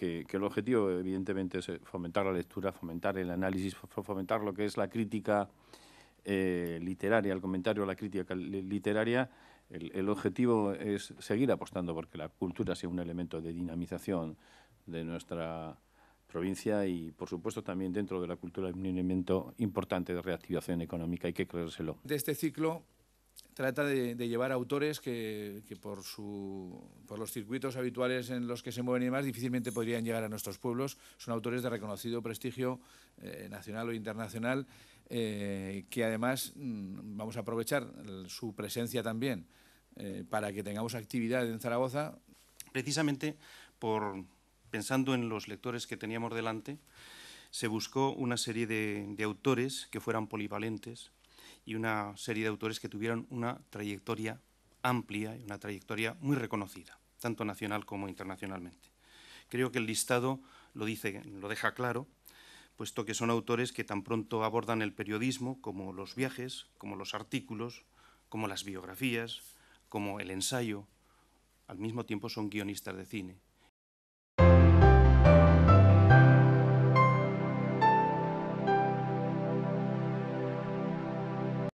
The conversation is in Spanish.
que, el objetivo evidentemente es eh, fomentar la lectura, fomentar el análisis, fomentar lo que es la crítica eh, literaria, el comentario a la crítica literaria. El, objetivo es seguir apostando porque la cultura sea un elemento de dinamización de nuestra provincia y, por supuesto, también dentro de la cultura es un elemento importante de reactivación económica, hay que creérselo. De este ciclo trata de, llevar autores que, por, los circuitos habituales en los que se mueven y demás difícilmente podrían llegar a nuestros pueblos. Son autores de reconocido prestigio eh, nacional o internacional eh, que además mm, vamos a aprovechar su presencia también eh, para que tengamos actividad en Zaragoza. Precisamente por pensando en los lectores que teníamos delante, se buscó una serie de autores que fueran polivalentes, y una serie de autores que tuvieron una trayectoria amplia y una trayectoria muy reconocida, tanto nacional como internacionalmente. Creo que el listado lo, dice, lo deja claro, puesto que son autores que tan pronto abordan el periodismo como los viajes, como los artículos, como las biografías, como el ensayo. Al mismo tiempo son guionistas de cine,